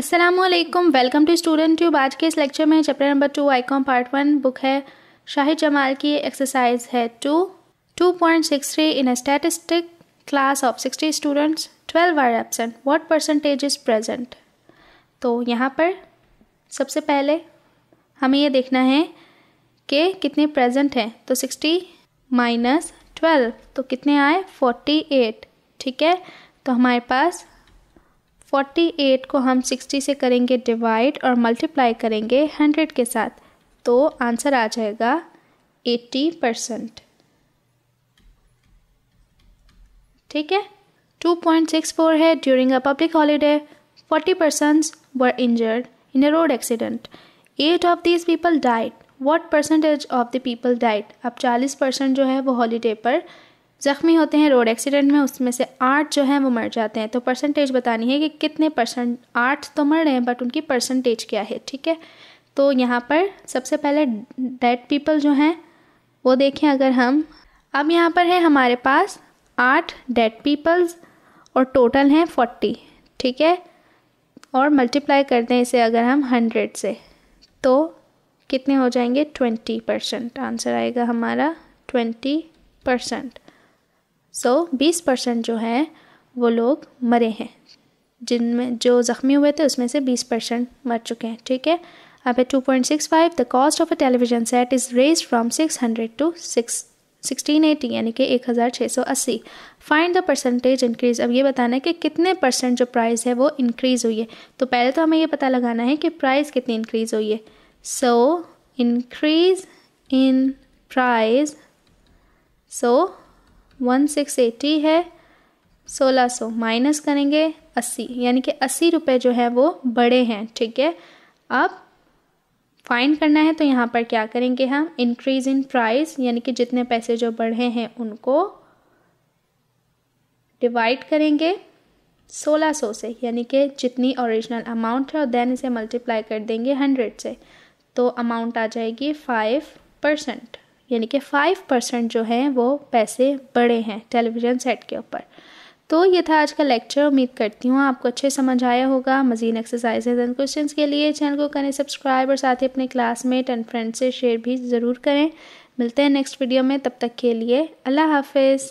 Aslam welcome to Student Tube आज के इस लेक्चर में chapter number two ICom part one book है शाहिद जमाल की एक्सरसाइज है two two point six three in statistic class of sixty students twelve are absent what percentage is present तो यहाँ पर सबसे पहले हमें ये देखना है कि कितने प्रजेंट हैं तो सिक्सटी माइनस ट्वेल्व तो कितने आए फोर्टी एट ठीक है तो हमारे पास 48 को हम 60 से करेंगे डिवाइड और मल्टीप्लाई करेंगे 100 के साथ तो आंसर आ जाएगा 80 परसेंट ठीक है 2.64 है during a public holiday 40 percent were injured in a road accident eight of these people died what percentage of the people died अब 40 परसेंट जो है वो हॉलीडे पर ज़ख्मी होते हैं रोड एक्सीडेंट में उसमें से आठ जो हैं वो मर जाते हैं तो परसेंटेज बतानी है कि कितने परसेंट आठ तो मर रहे हैं बट उनकी परसेंटेज क्या है ठीक है तो यहाँ पर सबसे पहले डेड पीपल जो हैं वो देखें अगर हम अब यहाँ पर है हमारे पास आठ डेड पीपल्स और टोटल हैं फोर्टी ठीक है और मल्टीप्लाई कर दें इसे अगर हम हंड्रेड से तो कितने हो जाएंगे ट्वेंटी परसेंट आंसर आएगा हमारा ट्वेंटी परसेंट सो बीस परसेंट जो है वो लोग मरे हैं जिनमें जो ज़ख्मी हुए थे उसमें से बीस परसेंट मर चुके हैं ठीक है अब है two point six five the cost of a television set is raise from six hundred to six sixteen eighty यानी कि एक हज़ार छः सौ अस्सी फाइंड द परसेंटेज इंक्रीज़ अब ये बताना है कि कितने परसेंट जो प्राइस है वो इंक्रीज़ हुई है तो पहले तो हमें ये पता लगाना है कि प्राइस कितनी इंक्रीज़ हुई है so increase in price so one six eighty है सोलह सौ माइनस करेंगे अस्सी यानी कि अस्सी रुपये जो है वो बड़े हैं ठीक है अब फाइंड करना है तो यहाँ पर क्या करेंगे हम इंक्रीज इन प्राइस यानी कि जितने पैसे जो बढ़े हैं उनको डिवाइड करेंगे 1600 से यानी कि जितनी ओरिजिनल अमाउंट है और देन इसे मल्टीप्लाई कर देंगे 100 से तो अमाउंट आ जाएगी 5 परसेंट यानी कि फाइव परसेंट जो हैं वो पैसे बढ़े हैं टेलीविज़न सेट के ऊपर तो ये था आज का लेक्चर उम्मीद करती हूँ आपको अच्छे समझ आया होगा मजीद एक्सरसाइजेज एंड क्वेश्चन के लिए चैनल को करें सब्सक्राइब और साथ ही अपने क्लासमेट एंड फ्रेंड से शेयर भी ज़रूर करें मिलते हैं नेक्स्ट वीडियो में तब तक के लिए अल्लाह हाफिज़